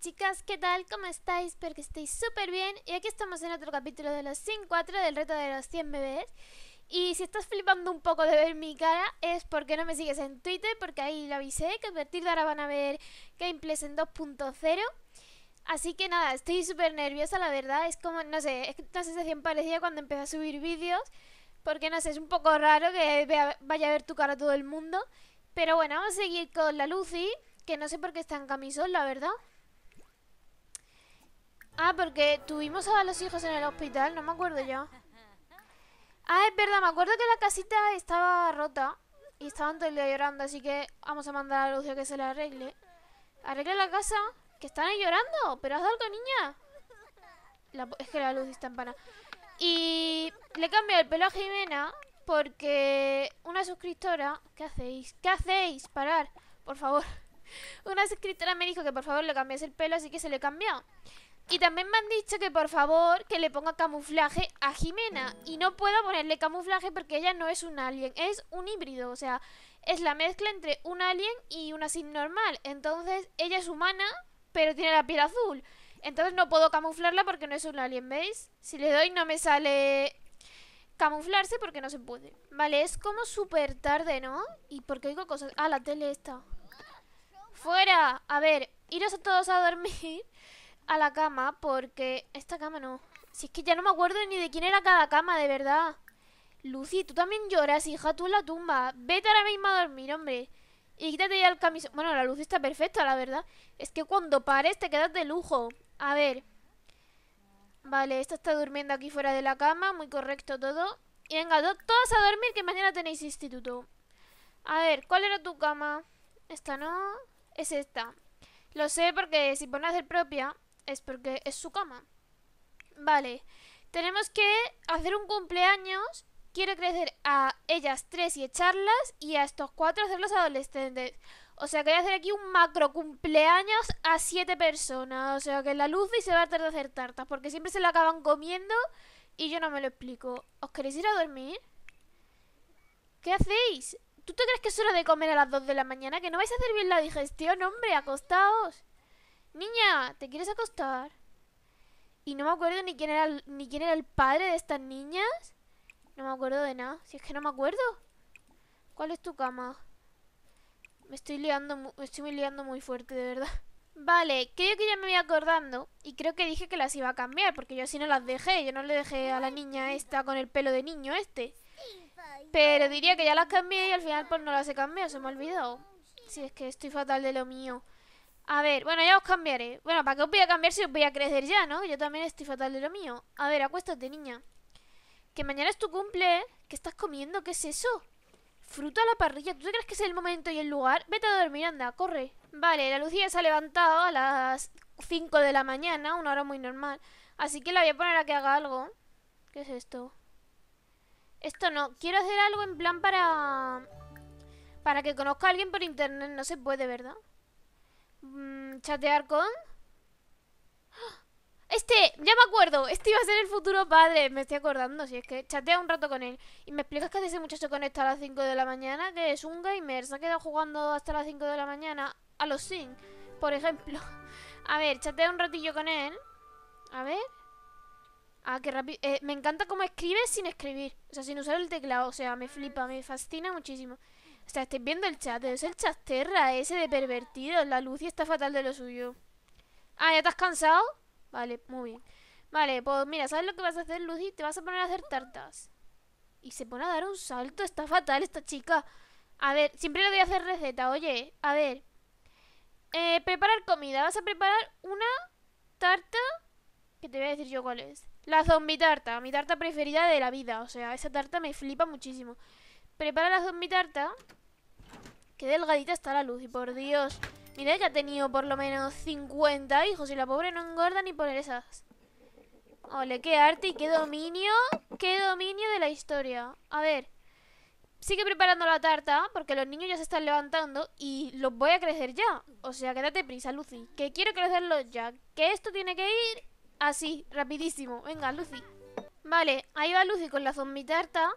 chicas, ¿qué tal? ¿Cómo estáis? Espero que estéis súper bien Y aquí estamos en otro capítulo de los 4, del reto de los 100 bebés Y si estás flipando un poco de ver mi cara Es porque no me sigues en Twitter Porque ahí lo avisé que a partir de ahora van a ver gameplays en 2.0 Así que nada, estoy súper nerviosa la verdad Es como, no sé, es una sensación parecida cuando empecé a subir vídeos Porque no sé, es un poco raro que vaya a ver tu cara todo el mundo Pero bueno, vamos a seguir con la Lucy que no sé por qué está en camisón, la verdad. Ah, porque tuvimos a los hijos en el hospital, no me acuerdo ya. Ah, es verdad, me acuerdo que la casita estaba rota y estaban día llorando, así que vamos a mandar a Lucio que se la arregle. Arregla la casa, que están ahí llorando, pero haz algo, niña. es que la luz está en Y le cambio el pelo a Jimena porque una suscriptora... ¿Qué hacéis? ¿Qué hacéis? Parar, por favor. Una suscriptora me dijo que por favor le cambiase el pelo, así que se le cambió. Y también me han dicho que por favor que le ponga camuflaje a Jimena. Y no puedo ponerle camuflaje porque ella no es un alien, es un híbrido. O sea, es la mezcla entre un alien y una sin normal. Entonces, ella es humana, pero tiene la piel azul. Entonces no puedo camuflarla porque no es un alien, ¿veis? Si le doy no me sale camuflarse porque no se puede. Vale, es como súper tarde, ¿no? ¿Y por qué cosas? Ah, la tele está. ¡Fuera! A ver, iros a todos a dormir a la cama porque... Esta cama no. Si es que ya no me acuerdo ni de quién era cada cama, de verdad. Lucy, tú también lloras, hija, tú en la tumba. Vete ahora mismo a dormir, hombre. Y quítate ya el camisón. Bueno, la luz está perfecta, la verdad. Es que cuando pares te quedas de lujo. A ver. Vale, esta está durmiendo aquí fuera de la cama. Muy correcto todo. Y venga, todos a dormir que mañana tenéis instituto. A ver, ¿cuál era tu cama? Esta no. Es esta. Lo sé porque si pones a ser propia, es porque es su cama. Vale, tenemos que hacer un cumpleaños. Quiero crecer a ellas tres y echarlas y a estos cuatro hacerlos adolescentes. O sea que voy a hacer aquí un macro cumpleaños a siete personas. O sea que la luz y se va a tardar de hacer tartas porque siempre se la acaban comiendo y yo no me lo explico. ¿Os queréis ir a dormir? ¿Qué hacéis? ¿Tú te crees que es hora de comer a las dos de la mañana? ¿Que no vais a hacer bien la digestión, hombre? Acostaos niña, ¿te quieres acostar? Y no me acuerdo ni quién era el, ni quién era el padre de estas niñas. No me acuerdo de nada. Si es que no me acuerdo. ¿Cuál es tu cama? Me estoy liando, me estoy liando muy fuerte, de verdad. Vale, creo que ya me voy acordando. Y creo que dije que las iba a cambiar, porque yo así no las dejé. Yo no le dejé a la niña esta con el pelo de niño este. Pero diría que ya las cambié y al final pues no las he cambiado, se me ha olvidado. Si es que estoy fatal de lo mío. A ver, bueno, ya os cambiaré. Bueno, ¿para qué os voy a cambiar si os voy a crecer ya, no? Yo también estoy fatal de lo mío. A ver, acuéstate, niña. Que mañana es tu cumple, ¿eh? ¿Qué estás comiendo? ¿Qué es eso? Fruta a la parrilla. ¿Tú crees que es el momento y el lugar? Vete a dormir, anda, corre. Vale, la Lucía se ha levantado a las 5 de la mañana, una hora muy normal. Así que la voy a poner a que haga algo. ¿Qué es esto? Esto no. Quiero hacer algo en plan para... Para que conozca a alguien por internet. No se puede, ¿verdad? Mm, chatear con... Este, ya me acuerdo, este iba a ser el futuro padre, me estoy acordando, si es que chatea un rato con él. Y me explicas que hace ese muchacho conecta a las 5 de la mañana, que es un gamer, se ha quedado jugando hasta las 5 de la mañana a los sin por ejemplo. A ver, chatea un ratillo con él. A ver. Ah, qué rápido. Eh, me encanta cómo escribe sin escribir, o sea, sin usar el teclado, o sea, me flipa, me fascina muchísimo. O sea, estáis viendo el chat, es el chat ese de pervertido. La Lucy está fatal de lo suyo. Ah, ¿ya estás cansado? Vale, muy bien. Vale, pues mira, ¿sabes lo que vas a hacer, Lucy? Te vas a poner a hacer tartas. Y se pone a dar un salto. Está fatal esta chica. A ver, siempre le voy a hacer receta, oye. A ver. Eh, preparar comida. Vas a preparar una tarta. Que te voy a decir yo cuál es. La zombie tarta. Mi tarta preferida de la vida. O sea, esa tarta me flipa muchísimo. Prepara la zombie tarta. Qué delgadita está la luz, y por Dios. Mira que ha tenido por lo menos 50 hijos y la pobre no engorda ni por esas. Ole, qué arte y qué dominio, qué dominio de la historia. A ver, sigue preparando la tarta porque los niños ya se están levantando y los voy a crecer ya. O sea, quédate prisa, Lucy, que quiero crecerlos ya. Que esto tiene que ir así, rapidísimo. Venga, Lucy. Vale, ahí va Lucy con la zombie tarta.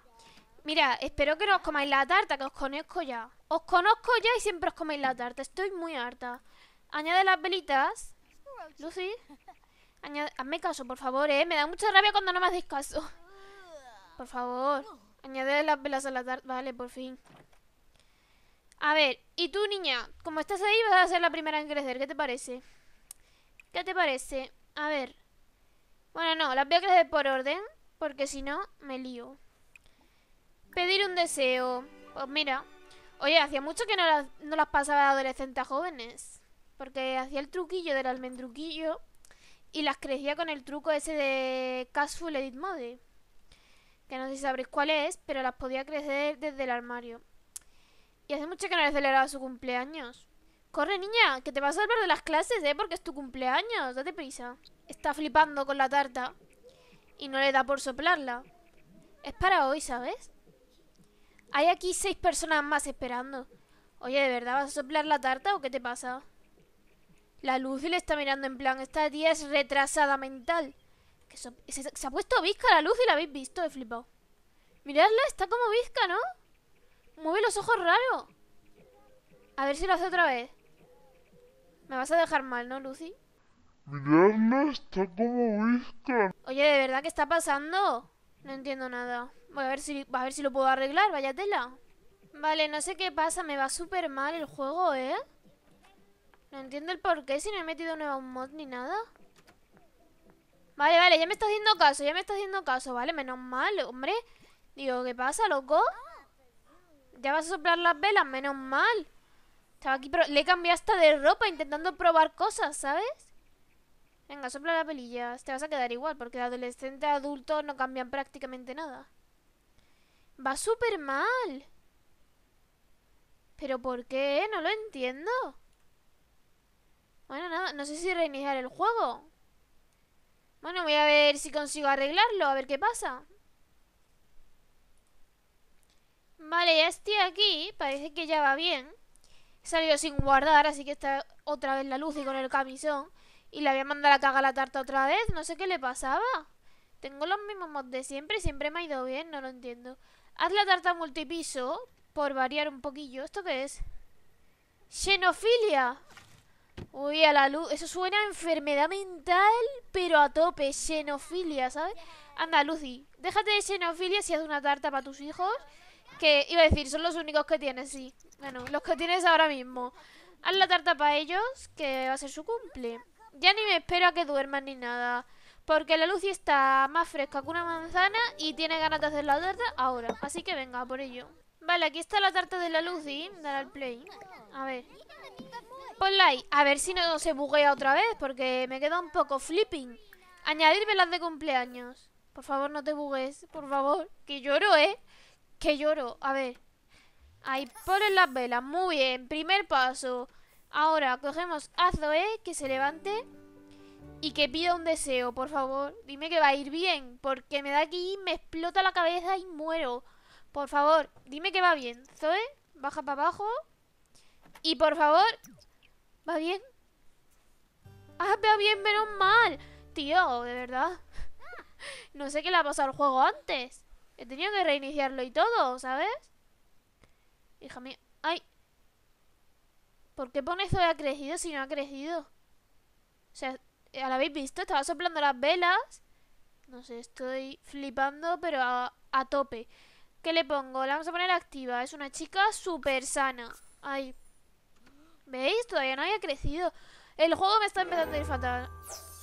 Mira, espero que no os comáis la tarta, que os conozco ya. Os conozco ya y siempre os coméis la tarta. Estoy muy harta. Añade las velitas. Lucy. Añade... Hazme caso, por favor, ¿eh? Me da mucha rabia cuando no me hacéis caso. Por favor. Añade las velas a la tarta. Vale, por fin. A ver, y tú, niña, como estás ahí, vas a ser la primera en crecer. ¿Qué te parece? ¿Qué te parece? A ver. Bueno, no, las voy a crecer por orden, porque si no, me lío. Pedir un deseo. Pues mira. Oye, hacía mucho que no las, no las pasaba de adolescentes a jóvenes. Porque hacía el truquillo del almendruquillo y las crecía con el truco ese de Cashful Edit Mode. Que no sé si sabréis cuál es, pero las podía crecer desde el armario. Y hace mucho que no le celebraba su cumpleaños. Corre, niña, que te vas a salvar de las clases, ¿eh? Porque es tu cumpleaños, date prisa. Está flipando con la tarta. Y no le da por soplarla. Es para hoy, ¿sabes? Hay aquí seis personas más esperando. Oye, ¿de verdad vas a soplar la tarta o qué te pasa? La Lucy le está mirando en plan, esta tía es retrasada mental. se, ha puesto visca la Lucy, la habéis visto, he flipado. Miradla, está como visca, ¿no? Mueve los ojos raro. A ver si lo hace otra vez. Me vas a dejar mal, ¿no, Lucy? Miradla, está como visca. Oye, ¿de verdad qué está pasando? No entiendo nada. Voy a ver si, a ver si lo puedo arreglar, vaya tela. Vale, no sé qué pasa, me va súper mal el juego, ¿eh? No entiendo el por qué, si no he metido nuevo mod ni nada. Vale, vale, ya me estás haciendo caso, ya me estás haciendo caso, vale, menos mal, hombre. Digo, ¿qué pasa, loco? ¿Ya vas a soplar las velas? Menos mal. Estaba aquí, pero le he cambiado hasta de ropa intentando probar cosas, ¿sabes? Venga, sopla la velillas. Te vas a quedar igual, porque de adolescente a adulto no cambian prácticamente nada. Va súper mal. ¿Pero por qué? No lo entiendo. Bueno, no, no sé si reiniciar el juego. Bueno, voy a ver si consigo arreglarlo, a ver qué pasa. Vale, ya estoy aquí, parece que ya va bien. He salido sin guardar, así que está otra vez la luz y con el camisón. Y la voy a mandar a cagar la tarta otra vez, no sé qué le pasaba. Tengo los mismos mods de siempre, siempre me ha ido bien, no lo entiendo. Haz la tarta multipiso, por variar un poquillo. ¿Esto qué es? ¡Xenofilia! Uy, a la luz. Eso suena a enfermedad mental, pero a tope. Xenofilia, ¿sabes? Anda, Lucy, déjate de xenofilia si haz una tarta para tus hijos. Que iba a decir, son los únicos que tienes, sí. Bueno, los que tienes ahora mismo. Haz la tarta para ellos, que va a ser su cumple. Ya ni me espero a que duerman ni nada. Porque la Lucy está más fresca que una manzana y tiene ganas de hacer la tarta ahora. Así que venga, por ello. Vale, aquí está la tarta de la Lucy. Dar al play. A ver. Ponla ahí. A ver si no se buguea otra vez, porque me queda un poco flipping. Añadir velas de cumpleaños. Por favor, no te bugues. Por favor. Que lloro, ¿eh? Que lloro. A ver. Ahí ponen las velas. Muy bien. Primer paso. Ahora cogemos a Zoe, ¿eh? que se levante y que pida un deseo, por favor. Dime que va a ir bien, porque me da aquí, me explota la cabeza y muero. Por favor, dime que va bien. Zoe, baja para abajo. Y por favor, ¿va bien? Ah, va bien, menos mal. Tío, de verdad. no sé qué le ha pasado al juego antes. He tenido que reiniciarlo y todo, ¿sabes? Hija mía. ¡Ay! ¿Por qué pone Zoe ha crecido si no ha crecido? O sea, eh, ¿la habéis visto? Estaba soplando las velas. No sé, estoy flipando, pero a, tope. ¿Qué le pongo? La vamos a poner activa. Es una chica súper sana. Ay. ¿Veis? Todavía no había crecido. El juego me está empezando a ir fatal.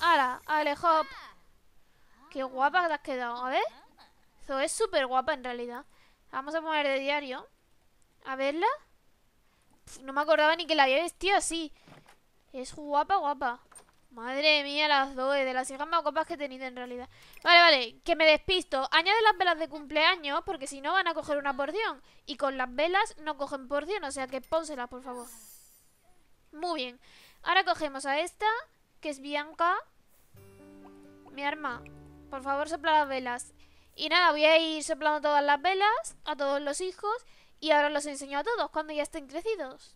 ¡Hala! ¡Ale, ¡Qué guapa te has quedado! A ver. Eso es súper guapa en realidad. Vamos a poner de diario. A verla. no me acordaba ni que la había vestido así. Es guapa, guapa. Madre mía, las dos de las hijas más copas que he tenido en realidad. Vale, vale, que me despisto. Añade las velas de cumpleaños porque si no van a coger una porción. Y con las velas no cogen porción, o sea que pónselas, por favor. Muy bien. Ahora cogemos a esta, que es Bianca. Mi arma, por favor sopla las velas. Y nada, voy a ir soplando todas las velas a todos los hijos y ahora los enseño a todos cuando ya estén crecidos.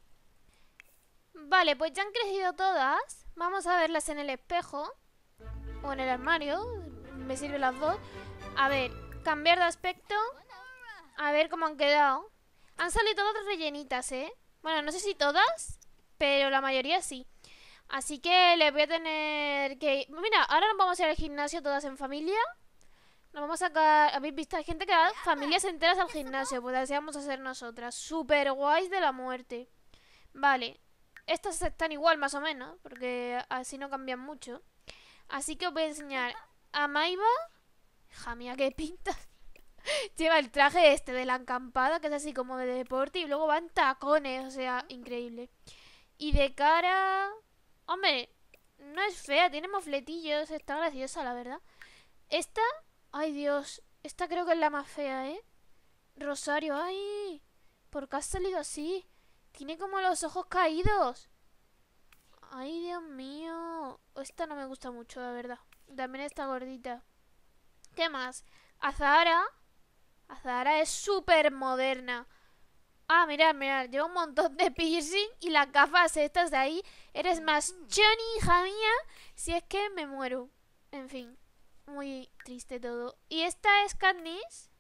Vale, pues ya han crecido todas. Vamos a verlas en el espejo. O en el armario. Me sirven las dos. A ver, cambiar de aspecto. A ver cómo han quedado. Han salido todas rellenitas, ¿eh? Bueno, no sé si todas, pero la mayoría sí. Así que les voy a tener que... Mira, ahora nos vamos a ir al gimnasio todas en familia. Nos vamos a sacar... Habéis visto, hay gente que da familias enteras al gimnasio. Pues así vamos a hacer nosotras. Super guays de la muerte. Vale. Estas están igual más o menos, porque así no cambian mucho. Así que os voy a enseñar a Maiva. Hija mía, qué pinta. Lleva el traje este de la encampada, que es así como de deporte, y luego van tacones, o sea, increíble. Y de cara... Hombre, no es fea, tiene mofletillos, está graciosa, la verdad. Esta... Ay, Dios. Esta creo que es la más fea, ¿eh? Rosario, ay. ¿Por qué has salido así? Tiene como los ojos caídos. Ay, Dios mío. Esta no me gusta mucho, la verdad. También está gordita. ¿Qué más? Azahara. Azahara es súper moderna. Ah, mirad, mirad. Lleva un montón de piercing y las gafas estas de ahí. Eres más Johnny, hija mía. Si es que me muero. En fin. Muy triste todo. ¿Y esta es Katniss?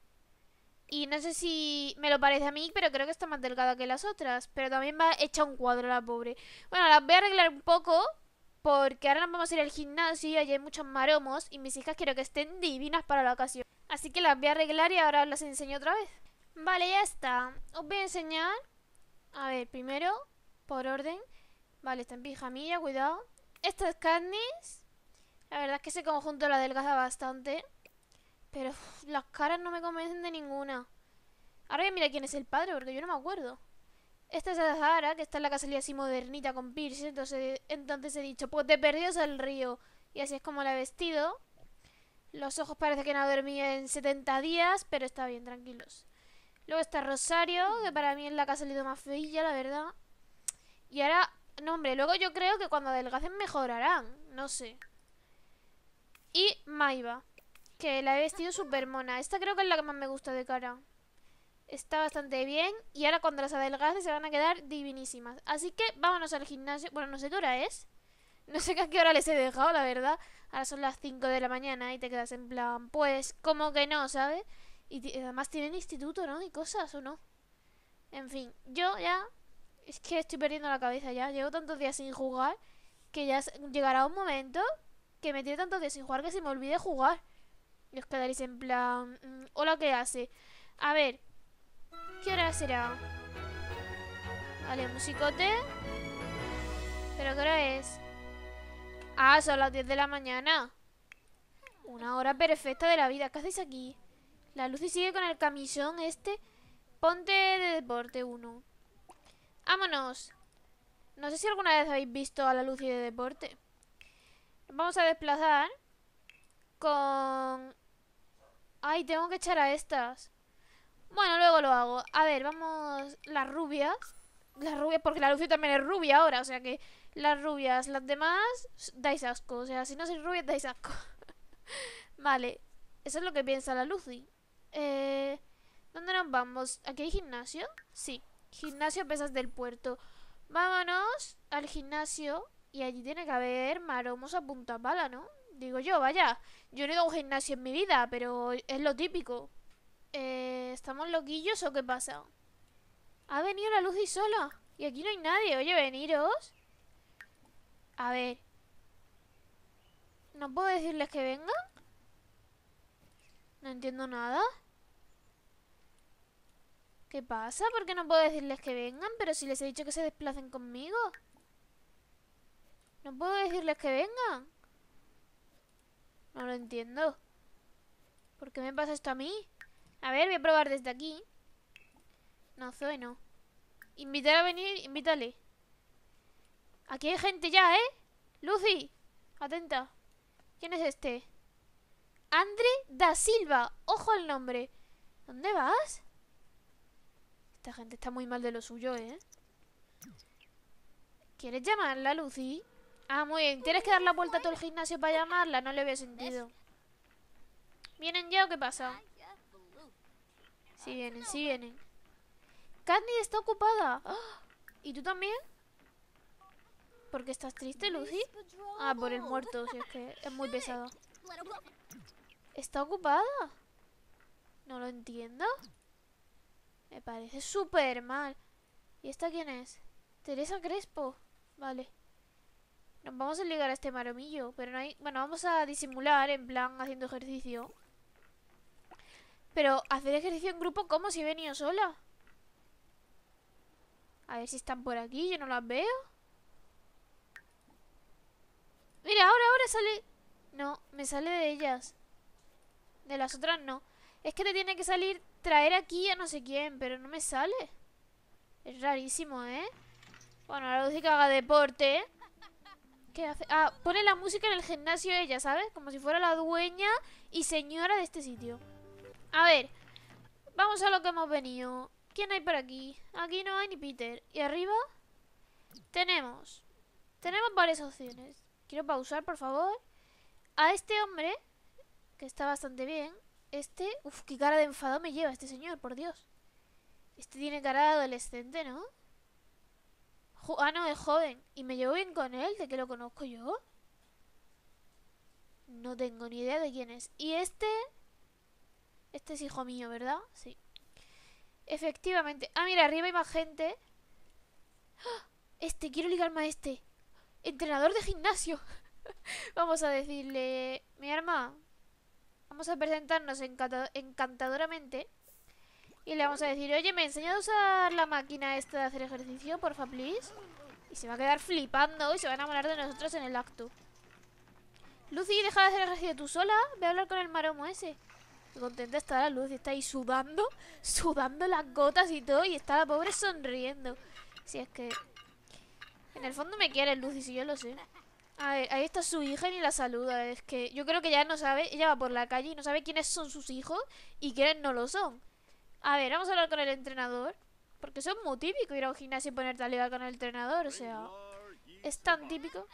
Y no sé si me lo parece a mí, pero creo que está más delgada que las otras. Pero también va hecha un cuadro la pobre. Bueno, las voy a arreglar un poco. Porque ahora nos vamos a ir al gimnasio y hay muchos maromos. Y mis hijas quiero que estén divinas para la ocasión. Así que las voy a arreglar y ahora las enseño otra vez. Vale, ya está. Os voy a enseñar. A ver, primero, por orden. Vale, está en pijamilla, cuidado. Esta es La verdad es que ese conjunto la delgada bastante. Pero las caras no me convencen de ninguna. Ahora bien, mira quién es el padre, porque yo no me acuerdo. Esta es Zahara, que está en la casa así modernita con Pierce, Entonces, entonces he dicho, pues te perdidos el río. Y así es como la he vestido. Los ojos parece que no ha dormido en 70 días, pero está bien, tranquilos. Luego está Rosario, que para mí es la que ha salido más feilla, la verdad. Y ahora, no hombre, luego yo creo que cuando adelgacen mejorarán, no sé. Y Maiva que la he vestido súper mona. Esta creo que es la que más me gusta de cara. Está bastante bien. Y ahora cuando las adelgace se van a quedar divinísimas. Así que vámonos al gimnasio. Bueno, no sé qué hora es. No sé a qué hora les he dejado, la verdad. Ahora son las 5 de la mañana y te quedas en plan, pues, como que no, ¿sabes? Y además tienen instituto, ¿no? Y cosas, ¿o no? En fin, yo ya... Es que estoy perdiendo la cabeza ya. Llevo tantos días sin jugar que ya llegará un momento que me tiene tantos días sin jugar que se me olvide jugar. Los quedaréis en plan... Mm, hola, ¿qué hace? A ver. ¿Qué hora será? Vale, musicote. ¿Pero qué hora es? Ah, son las 10 de la mañana. Una hora perfecta de la vida. ¿Qué hacéis aquí? La Lucy sigue con el camisón este. Ponte de deporte 1. ¡Vámonos! No sé si alguna vez habéis visto a la Lucy de deporte. vamos a desplazar con Ay, tengo que echar a estas. Bueno, luego lo hago. A ver, vamos... Las rubias. Las rubias, porque la Lucy también es rubia ahora. O sea que las rubias, las demás, dais asco. O sea, si no sois rubias, dais asco. vale. Eso es lo que piensa la Lucy. Eh, ¿Dónde nos vamos? ¿Aquí hay gimnasio? Sí. Gimnasio Pesas del Puerto. Vámonos al gimnasio. Y allí tiene que haber maromos a punta pala, ¿no? Digo yo, vaya. Yo no he ido a un gimnasio en mi vida, pero es lo típico. Eh, ¿Estamos loquillos o qué pasa? Ha venido la luz y sola. Y aquí no hay nadie. Oye, veniros. A ver. ¿No puedo decirles que vengan? No entiendo nada. ¿Qué pasa? ¿Por qué no puedo decirles que vengan? Pero si les he dicho que se desplacen conmigo. No puedo decirles que vengan entiendo. porque me pasa esto a mí? A ver, voy a probar desde aquí. No, soy no. Invitar a venir, invítale. Aquí hay gente ya, ¿eh? Lucy, atenta. ¿Quién es este? Andre da Silva. Ojo al nombre. ¿Dónde vas? Esta gente está muy mal de lo suyo, ¿eh? ¿Quieres llamarla, Lucy? Ah, muy bien. Tienes que dar la vuelta a todo el gimnasio para llamarla. No le había sentido. ¿Vienen ya o qué pasa? Sí vienen, sí vienen. Candy está ocupada. ¿Y tú también? ¿Por qué estás triste, Lucy? Ah, por el muerto, si es que es muy pesado. ¿Está ocupada? No lo entiendo. Me parece súper mal. ¿Y esta quién es? Teresa Crespo. Vale. Nos vamos a ligar a este maromillo, pero no hay... Bueno, vamos a disimular, en plan, haciendo ejercicio. Pero, ¿hacer ejercicio en grupo cómo si he venido sola? A ver si están por aquí, yo no las veo. Mira, ahora, ahora sale... No, me sale de ellas. De las otras no. Es que te tiene que salir traer aquí a no sé quién, pero no me sale. Es rarísimo, ¿eh? Bueno, ahora dice que haga deporte, ¿eh? Ah, pone la música en el gimnasio ella, ¿sabes? Como si fuera la dueña y señora de este sitio. A ver, vamos a lo que hemos venido. ¿Quién hay por aquí? Aquí no hay ni Peter. ¿Y arriba? Tenemos. Tenemos varias opciones. Quiero pausar, por favor. A este hombre, que está bastante bien. Este, uf, qué cara de enfado me lleva este señor, por Dios. Este tiene cara de adolescente, ¿no? Ah, no, es joven. ¿Y me llevo bien con él? ¿De qué lo conozco yo? No tengo ni idea de quién es. Y este... Este es hijo mío, ¿verdad? Sí. Efectivamente. Ah, mira, arriba hay más gente. ¡Ah! Este, quiero ligarme a este. Entrenador de gimnasio. Vamos a decirle... Mi arma. Vamos a presentarnos encantadoramente. Y le vamos a decir, oye, ¿me enseñado a usar la máquina esta de hacer ejercicio, porfa, please? Y se va a quedar flipando y se va a enamorar de nosotros en el acto. Lucy, deja de hacer ejercicio tú sola. Ve a hablar con el maromo ese. contenta está la Lucy. Está ahí sudando, sudando las gotas y todo. Y está la pobre sonriendo. Si es que... En el fondo me quiere Lucy, si yo lo sé. A ver, ahí está su hija y ni la saluda. Es que yo creo que ya no sabe. Ella va por la calle y no sabe quiénes son sus hijos y quiénes no lo son. A ver, vamos a hablar con el entrenador. Porque eso es muy típico ir a un gimnasio y ponerte a hablar con el entrenador. O sea, es tan típico.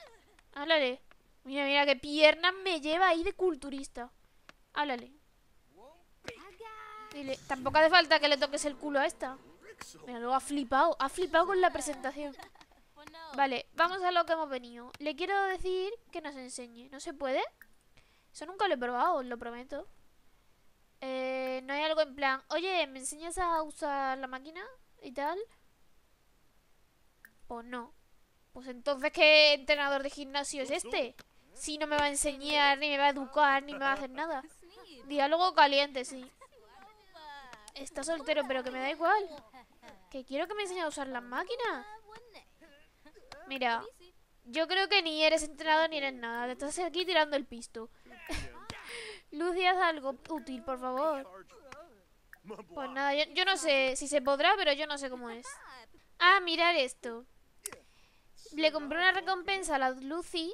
Háblale. Mira, mira qué piernas me lleva ahí de culturista. Háblale. tampoco hace falta que le toques el culo a esta. Mira, luego ha flipado. Ha flipado con la presentación. Vale, vamos a lo que hemos venido. Le quiero decir que nos enseñe. ¿No se puede? Eso nunca lo he probado, os lo prometo. Eh, no hay algo en plan, oye, ¿me enseñas a usar la máquina y tal? O no. Pues entonces, ¿qué entrenador de gimnasio es este? Si no me va a enseñar, ni me va a educar, ni me va a hacer nada. Diálogo caliente, sí. Está soltero, pero que me da igual. Que quiero que me enseñe a usar la máquina? Mira, yo creo que ni eres entrenador ni eres nada. Te estás aquí tirando el pisto. Lucy, haz algo útil, por favor. Pues nada, yo, no sé si se podrá, pero yo no sé cómo es. Ah, mirar esto. Le compré una recompensa a la Lucy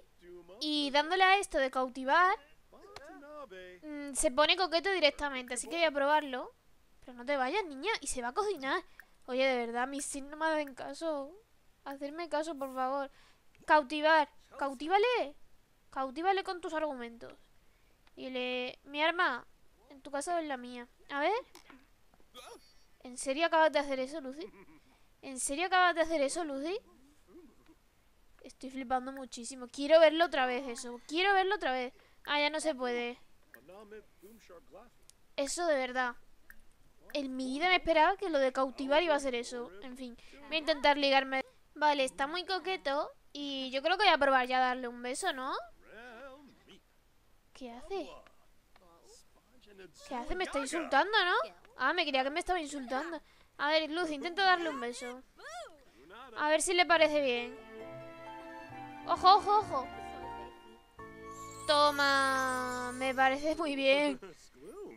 y dándole a esto de cautivar, mm, se pone coqueto directamente, así que voy a probarlo. Pero no te vayas, niña, y se va a cocinar. Oye, de verdad, mis sin no me hacen caso. Hacerme caso, por favor. Cautivar. Cautívale. Cautívale con tus argumentos. Y le... Mi arma, en tu caso es la mía. A ver. ¿En serio acabas de hacer eso, Lucy? ¿En serio acabas de hacer eso, Lucy? Estoy flipando muchísimo. Quiero verlo otra vez eso. Quiero verlo otra vez. Ah, ya no se puede. Eso de verdad. En mi vida me esperaba que lo de cautivar iba a ser eso. En fin, voy a intentar ligarme. Vale, está muy coqueto. Y yo creo que voy a probar ya darle un beso, ¿no? ¿Qué hace? ¿Qué hace? Me está insultando, ¿no? Ah, me creía que me estaba insultando. A ver, Luz, intento darle un beso. A ver si le parece bien. ¡Ojo, ojo, ojo! Toma, me parece muy bien.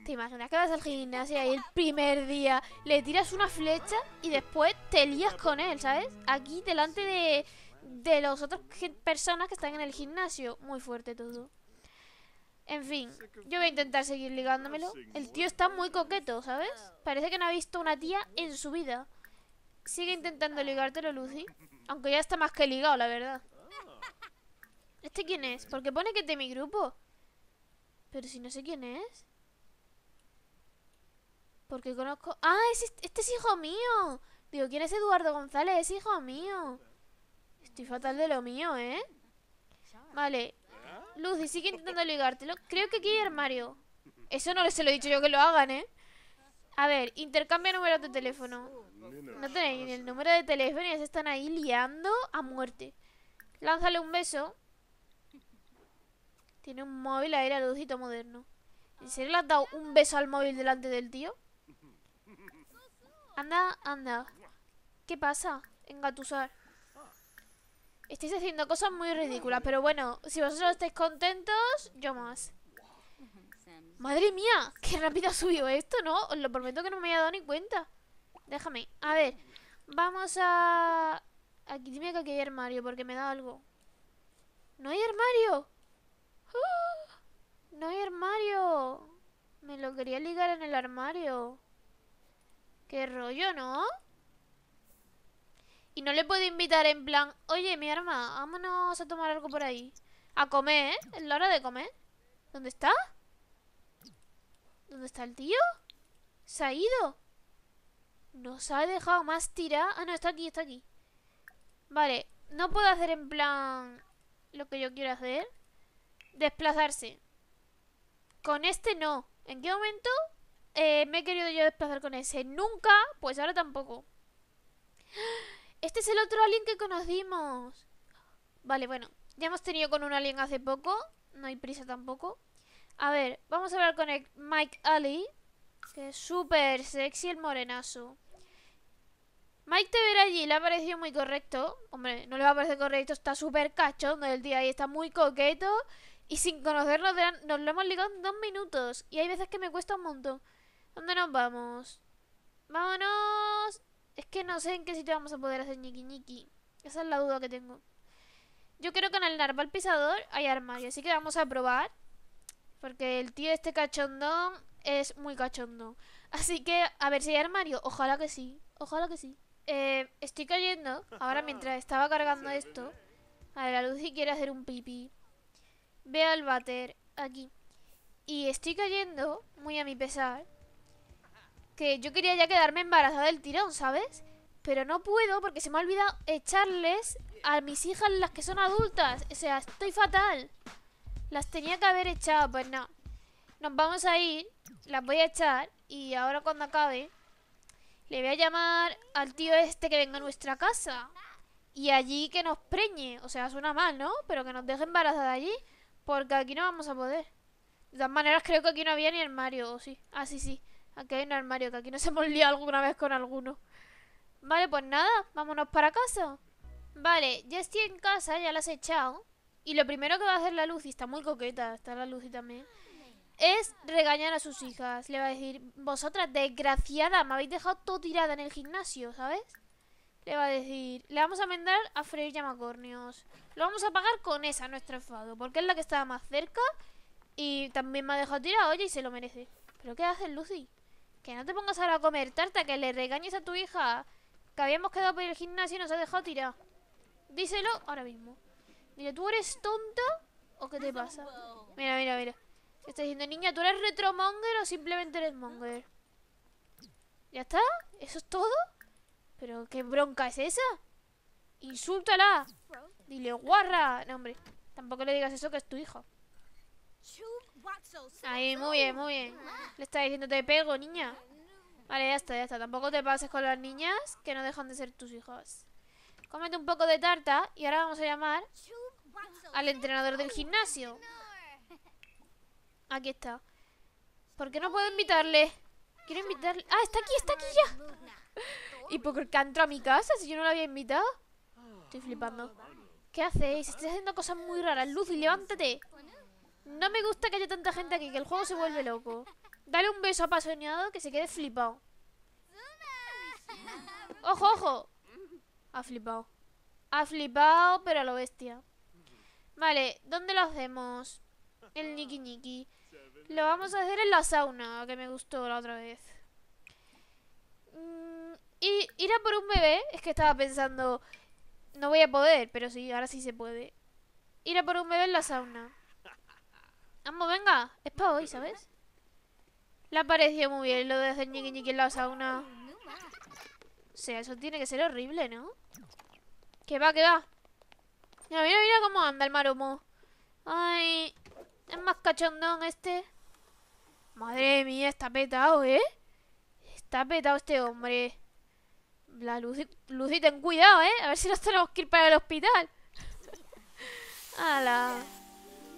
¿Te imaginas que vas al gimnasio ahí el primer día le tiras una flecha y después te lías con él, ¿sabes? Aquí delante de, de las otras personas que están en el gimnasio. Muy fuerte todo. En fin, yo voy a intentar seguir ligándomelo. El tío está muy coqueto, ¿sabes? Parece que no ha visto una tía en su vida. Sigue intentando ligártelo, Lucy. Aunque ya está más que ligado, la verdad. ¿Este quién es? Porque pone que es de mi grupo. Pero si no sé quién es. Porque conozco... ¡Ah! este es hijo mío. Digo, ¿quién es Eduardo González? Es hijo mío. Estoy fatal de lo mío, ¿eh? Vale, Lucy, sigue intentando ligártelo. Creo que aquí hay armario. Eso no se lo he dicho yo que lo hagan, ¿eh? A ver, intercambia números de teléfono. No tenéis el número de teléfono y se están ahí liando a muerte. Lánzale un beso. Tiene un móvil aire a lucito moderno. ¿En serio le has dado un beso al móvil delante del tío? Anda, anda. ¿Qué pasa? Engatusar. Estáis haciendo cosas muy ridículas, pero bueno, si vosotros estáis contentos, yo más. Madre mía, qué rápido ha subido esto, ¿no? Os lo prometo que no me había dado ni cuenta. Déjame, a ver, vamos a... Aquí, dime que aquí hay armario, porque me da algo. ¡No hay armario! ¡Ah! ¡No hay armario! Me lo quería ligar en el armario. ¡Qué rollo, ¿no? Y no le puedo invitar en plan, oye, mi arma, vámonos a tomar algo por ahí. A comer, ¿eh? Es la hora de comer. ¿Dónde está? ¿Dónde está el tío? Se ha ido. Nos ha dejado más tira? Ah, no, está aquí, está aquí. Vale, no puedo hacer en plan lo que yo quiero hacer. Desplazarse. Con este no. ¿En qué momento eh, me he querido yo desplazar con ese? Nunca, pues ahora tampoco. Este es el otro alien que conocimos. Vale, bueno. Ya hemos tenido con un alien hace poco. No hay prisa tampoco. A ver, vamos a hablar con el Mike Ali. Que es súper sexy el morenazo. Mike te verá allí, le ha parecido muy correcto. Hombre, no le va a parecer correcto, está súper cachondo el día y está muy coqueto. Y sin conocernos, nos lo hemos ligado en dos minutos. Y hay veces que me cuesta un montón. ¿Dónde nos vamos? Vámonos es que no sé en qué sitio vamos a poder hacer ñiqui ñiqui. Esa es la duda que tengo. Yo creo que en el narval pisador hay armario, así que vamos a probar. Porque el tío este cachondón es muy cachondo. Así que, a ver si hay armario. Ojalá que sí. Ojalá que sí. Eh, estoy cayendo. Ahora mientras estaba cargando esto. A ver, la si quiere hacer un pipí. Veo al váter aquí. Y estoy cayendo, muy a mi pesar, que yo quería ya quedarme embarazada del tirón, ¿sabes? Pero no puedo porque se me ha olvidado echarles a mis hijas las que son adultas. O sea, estoy fatal. Las tenía que haber echado, pues no. Nos vamos a ir, las voy a echar y ahora cuando acabe le voy a llamar al tío este que venga a nuestra casa y allí que nos preñe. O sea, suena mal, ¿no? Pero que nos deje embarazada allí porque aquí no vamos a poder. De todas maneras creo que aquí no había ni el Mario. sí? Ah, sí, sí. Aquí hay un armario, que aquí se hemos liado alguna vez con alguno. Vale, pues nada, vámonos para casa. Vale, ya estoy en casa, ya las he echado. Y lo primero que va a hacer la Lucy, está muy coqueta, está la Lucy también, es regañar a sus hijas. Le va a decir, vosotras desgraciadas, me habéis dejado todo tirada en el gimnasio, ¿sabes? Le va a decir, le vamos a mandar a freír llamacornios. Lo vamos a pagar con esa, nuestro enfado, porque es la que estaba más cerca y también me ha dejado tirada, oye, y se lo merece. ¿Pero qué hace Lucy? no te pongas ahora a comer tarta, que le regañes a tu hija. Que habíamos quedado por el gimnasio y nos has dejado tirar. Díselo ahora mismo. Mira, ¿tú eres tonta o qué te pasa? Mira, mira, mira. Estoy diciendo, niña, ¿tú eres retromonger o simplemente eres monger? ¿Ya está? ¿Eso es todo? ¿Pero qué bronca es esa? ¡Insúltala! Dile, guarra. No, hombre. Tampoco le digas eso que es tu hija. Ahí, muy bien, muy bien. Le está diciendo, te pego, niña. Vale, ya está, ya está. Tampoco te pases con las niñas, que no dejan de ser tus hijos. Cómete un poco de tarta y ahora vamos a llamar al entrenador del gimnasio. Aquí está. ¿Por qué no puedo invitarle? Quiero invitarle... ¡Ah, está aquí, está aquí ya! ¿Y por qué entrado a mi casa si yo no la había invitado? Estoy flipando. ¿Qué hacéis? Estás haciendo cosas muy raras. Lucy, levántate. No me gusta que haya tanta gente aquí, que el juego se vuelve loco. Dale un beso apasionado que se quede flipado. ¡Ojo, ojo! Ha flipado. Ha flipado, pero a lo bestia. Vale, ¿dónde lo hacemos? El niki niki. Lo vamos a hacer en la sauna, que me gustó la otra vez. Mm, y ir a por un bebé, es que estaba pensando, no voy a poder, pero sí, ahora sí se puede. Ir a por un bebé en la sauna. Vamos, venga. Es para hoy, ¿sabes? Le ha parecido muy bien lo de hacer ñiqui ñiqui en la sauna. O sea, eso tiene que ser horrible, ¿no? Que va, que va. Mira, mira, mira cómo anda el maromo. Ay, es más cachondón este. Madre mía, está petado, ¿eh? Está petado este hombre. La Lucy, Lucy, ten cuidado, ¿eh? A ver si nos tenemos que ir para el hospital. ¡Hala!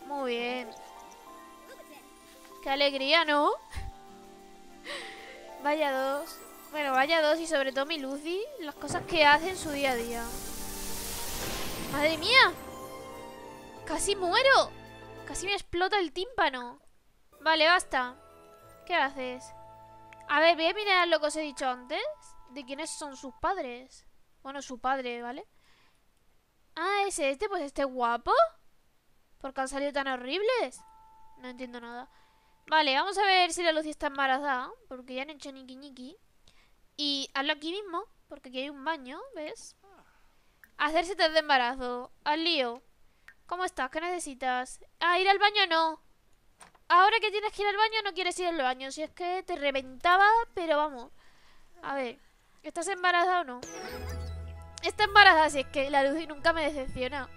Muy bien. ¡Qué alegría, ¿no? vaya dos. Bueno, vaya dos y sobre todo mi Lucy, las cosas que hace en su día a día. ¡Madre mía! ¡Casi muero! Casi me explota el tímpano. Vale, basta. ¿Qué haces? A ver, voy a mirar lo que os he dicho antes. ¿De quiénes son sus padres? Bueno, su padre, ¿vale? Ah, es este, pues este guapo. ¿Por qué han salido tan horribles? No entiendo nada. Vale, vamos a ver si la Lucy está embarazada, porque ya han hecho niqui niqui. Y hazlo aquí mismo, porque aquí hay un baño, ¿ves? Hacerse test de embarazo. Al lío. ¿Cómo estás? ¿Qué necesitas? Ah, ir al baño no. Ahora que tienes que ir al baño no quieres ir al baño. Si es que te reventaba, pero vamos. A ver, ¿estás embarazada o no? Está embarazada, si es que la Lucy nunca me decepciona.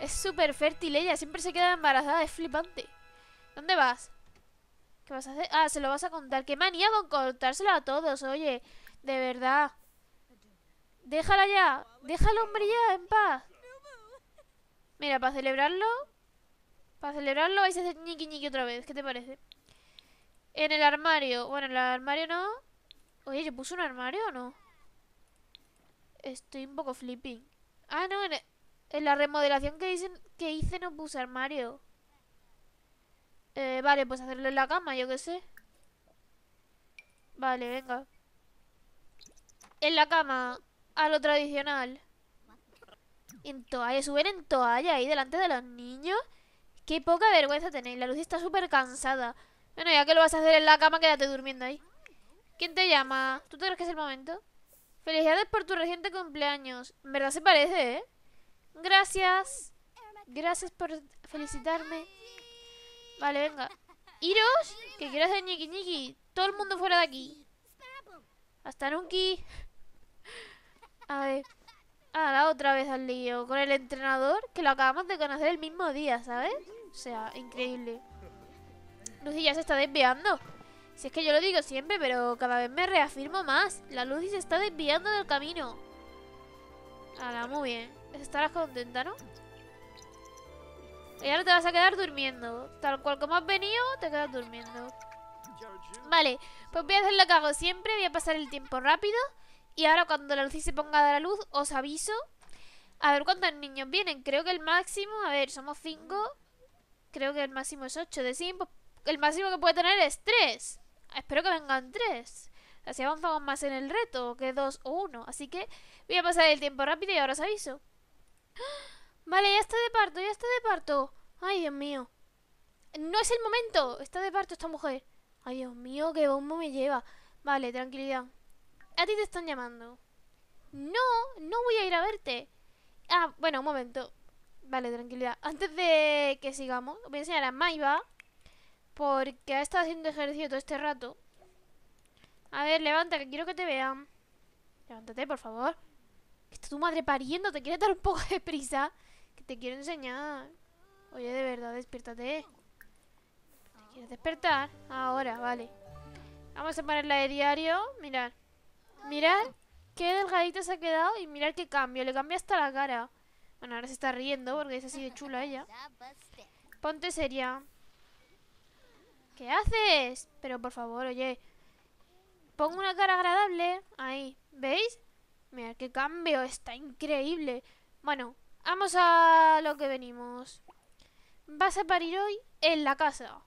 Es súper fértil ella, siempre se queda embarazada, es flipante. ¿Dónde vas? ¿Qué vas a hacer? Ah, se lo vas a contar. ¡Qué manía con contárselo a todos, oye! De verdad. Déjala ya. ¡Déjala, hombre ya en paz. Mira, para celebrarlo... Para celebrarlo vais a hacer ñiqui ñiqui otra vez. ¿Qué te parece? En el armario. Bueno, en el armario no. Oye, ¿yo puse un armario o no? Estoy un poco flipping. Ah, no, en, la remodelación que, que hice no puse armario. Eh, vale, pues hacerlo en la cama, yo qué sé. Vale, venga. En la cama, a lo tradicional. En toalla, suben en toalla ahí delante de los niños. Qué poca vergüenza tenéis, la luz está súper cansada. Bueno, ya que lo vas a hacer en la cama, quédate durmiendo ahí. ¿Quién te llama? ¿Tú te crees que es el momento? Felicidades por tu reciente cumpleaños. En verdad se parece, ¿eh? Gracias. Gracias por felicitarme. Vale, venga. Iros, que quiero hacer ñiqui ñiqui. Todo el mundo fuera de aquí. Hasta Nunki. A ver. Ahora otra vez al lío. Con el entrenador que lo acabamos de conocer el mismo día, ¿sabes? O sea, increíble. Lucy ya se está desviando. Si es que yo lo digo siempre, pero cada vez me reafirmo más. La Lucy se está desviando del camino. Ahora, muy bien. Estarás contenta, ¿no? Y ahora te vas a quedar durmiendo. Tal cual como has venido, te quedas durmiendo. Vale, pues voy a hacer lo que hago siempre. Voy a pasar el tiempo rápido. Y ahora cuando la luz se ponga a dar a luz, os aviso. A ver cuántos niños vienen. Creo que el máximo... A ver, somos cinco Creo que el máximo es ocho de cinco El máximo que puede tener es 3. Espero que vengan tres Así avanzamos más en el reto, que dos o uno Así que voy a pasar el tiempo rápido y ahora os aviso. ¡Ah! Vale, ya está de parto, ya está de parto. Ay, Dios mío. No es el momento. Está de parto esta mujer. Ay, Dios mío, qué bombo me lleva. Vale, tranquilidad. A ti te están llamando. No, no voy a ir a verte. Ah, bueno, un momento. Vale, tranquilidad. Antes de que sigamos, voy a enseñar a Maiva. Porque ha estado haciendo ejercicio todo este rato. A ver, levanta, que quiero que te vean. Levántate, por favor. está tu madre pariendo, te quiere dar un poco de prisa. Que te quiero enseñar. Oye, de verdad, despiértate. ¿Te quieres despertar? Ahora, vale. Vamos a ponerla de diario. Mirad. Mirad qué delgadita se ha quedado y mirad qué cambio. Le cambia hasta la cara. Bueno, ahora se está riendo porque es así de chula ella. Ponte seria. ¿Qué haces? Pero por favor, oye. Pongo una cara agradable. Ahí, ¿veis? Mirad qué cambio. Está increíble. Bueno, Vamos a lo que venimos. Vas a parir hoy en la casa.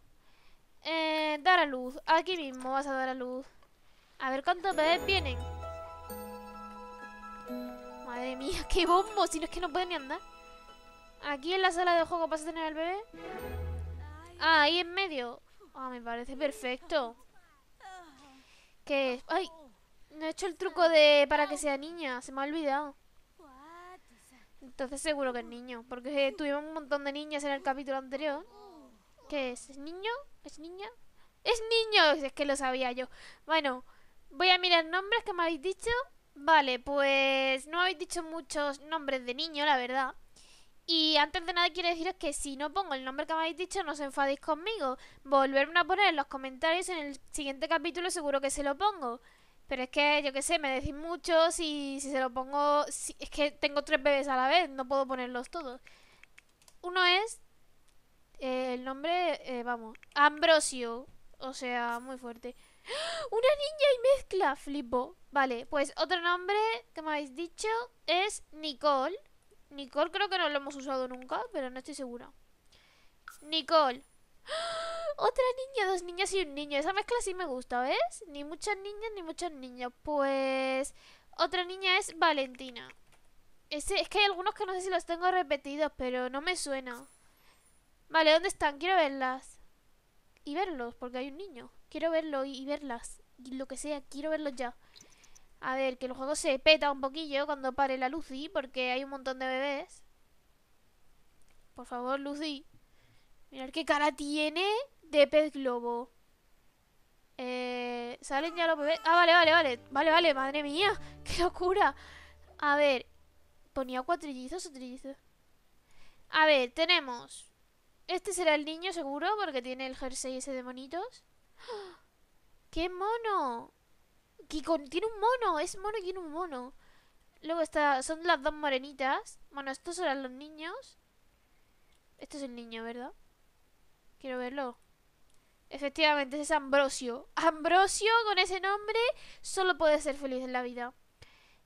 Eh, dar a luz. Aquí mismo vas a dar a luz. A ver cuántos bebés vienen. Madre mía, qué bombo. Si no es que no pueden ni andar. Aquí en la sala de juego vas a tener al bebé. Ah, ahí en medio. Ah, me parece perfecto. Que, es? ¡Ay! No he hecho el truco de para que sea niña. Se me ha olvidado. Entonces seguro que es niño, porque eh, tuvimos un montón de niñas en el capítulo anterior. ¿Qué es? ¿Es niño? ¿Es niña? ¡Es niño! Es que lo sabía yo. Bueno, voy a mirar nombres que me habéis dicho. Vale, pues no habéis dicho muchos nombres de niño, la verdad. Y antes de nada quiero deciros que si no pongo el nombre que me habéis dicho, no os enfadéis conmigo. Volverme a poner en los comentarios en el siguiente capítulo seguro que se lo pongo. Pero es que, yo qué sé, me decís mucho y si se lo pongo... es que tengo tres bebés a la vez, no puedo ponerlos todos. Uno es... Eh, el nombre, eh, vamos, Ambrosio. O sea, muy fuerte. ¡Ah! ¡Una niña y mezcla! Flipo. Vale, pues otro nombre que me habéis dicho es Nicole. Nicole creo que no lo hemos usado nunca, pero no estoy segura. Nicole. Otra niña, dos niñas y un niño. Esa mezcla sí me gusta, ¿ves? Ni muchas niñas ni muchos niños. Pues... Otra niña es Valentina. es que hay algunos que no sé si los tengo repetidos, pero no me suena. Vale, ¿dónde están? Quiero verlas. Y verlos, porque hay un niño. Quiero verlo y, y verlas. Y lo que sea, quiero verlos ya. A ver, que el juego se peta un poquillo cuando pare la Lucy, porque hay un montón de bebés. Por favor, Lucy. Mirad qué cara tiene de pez globo. Eh, Salen ya los bebés. Ah, vale, vale, vale. Vale, vale, madre mía. Qué locura. A ver. ¿Ponía cuatrillizos o trillizos? A ver, tenemos. Este será el niño seguro porque tiene el jersey ese de monitos. ¡Qué mono! con tiene un mono. Es mono y tiene un mono. Luego está, son las dos morenitas. Bueno, estos serán los niños. Este es el niño, ¿verdad? Quiero verlo. Efectivamente, ese es Ambrosio. Ambrosio, con ese nombre, solo puede ser feliz en la vida.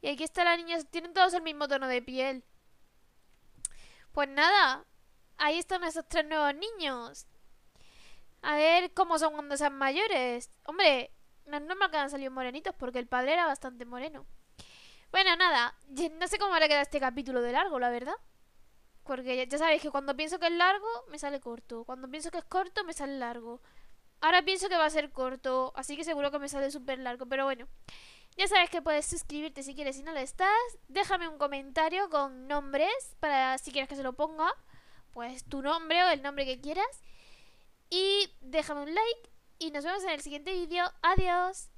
Y aquí están la niña. Tienen todos el mismo tono de piel. Pues nada. Ahí están esos tres nuevos niños. A ver cómo son cuando sean mayores. Hombre, no me normal que salido morenitos porque el padre era bastante moreno. Bueno, nada. No sé cómo le queda este capítulo de largo, la verdad. Porque ya, sabéis que cuando pienso que es largo, me sale corto. Cuando pienso que es corto, me sale largo. Ahora pienso que va a ser corto, así que seguro que me sale súper largo, pero bueno. Ya sabes que puedes suscribirte si quieres, si no lo estás. Déjame un comentario con nombres para si quieres que se lo ponga. Pues tu nombre o el nombre que quieras. Y déjame un like y nos vemos en el siguiente vídeo. Adiós.